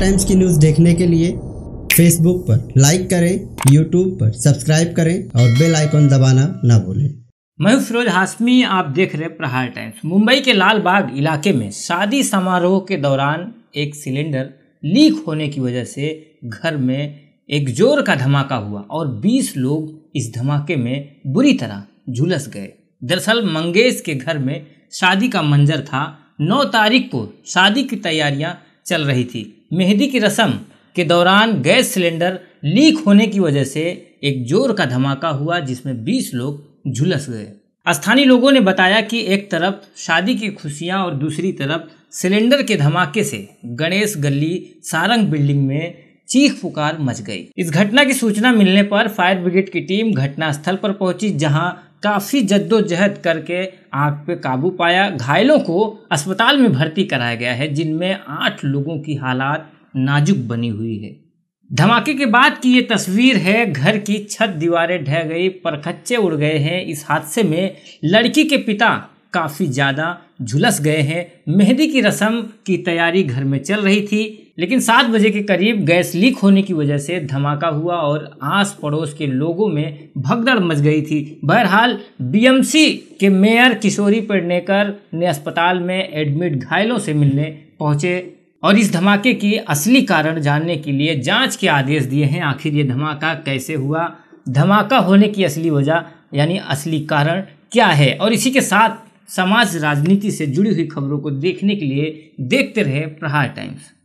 times की news देखने के लिए फेसबुक पर लाइक करें यूट्यूब पर सब्सक्राइब करें और बेल आइकॉन दबाना ना भूलें मैं हूं फिरोज हाशमी आप देख रहे प्रहार टाइम्स मुंबई के लाल बाग इलाके में शादी समारोह के दौरान एक सिलेंडर लीक होने की वजह से घर में एक जोर का धमाका हुआ और 20 लोग इस धमाके में बुरी तरह झुलस गए दरअसल मंगेश के घर में शादी का मंजर था 9 तारीख को शादी की तैयारियां चल रही थी मेहंदी की रस्म के दौरान गैस सिलेंडर लीक होने की वजह से एक जोर का धमाका हुआ जिसमें 20 लोग झुलस गए स्थानीय लोगों ने बताया कि एक तरफ शादी की खुशियां और दूसरी तरफ सिलेंडर के धमाके से गणेश गली सारंग बिल्डिंग में चीख पुकार मच गई इस घटना की सूचना मिलने पर फायर ब्रिगेड की टीम घटनास्थल पर पहुंची जहां काफ़ी जद्दोजहद करके आग पे काबू पाया घायलों को अस्पताल में भर्ती कराया गया है जिनमें आठ लोगों की हालात नाजुक बनी हुई है धमाके के बाद की ये तस्वीर है घर की छत दीवारें ढह गई परखच्चे उड़ गए हैं इस हादसे में लड़की के पिता काफ़ी ज़्यादा झुलस गए हैं मेहंदी की रस्म की तैयारी घर में चल रही थी लेकिन सात बजे के करीब गैस लीक होने की वजह से धमाका हुआ और आस पड़ोस के लोगों में भगदड़ मच गई थी बहरहाल बीएमसी के मेयर किशोरी पेडनेकर ने अस्पताल में एडमिट घायलों से मिलने पहुंचे और इस धमाके की असली कारण जानने के लिए जांच के आदेश दिए हैं आखिर ये धमाका कैसे हुआ धमाका होने की असली वजह यानी असली कारण क्या है और इसी के साथ समाज राजनीति से जुड़ी हुई खबरों को देखने के लिए देखते रहे प्रहार टाइम्स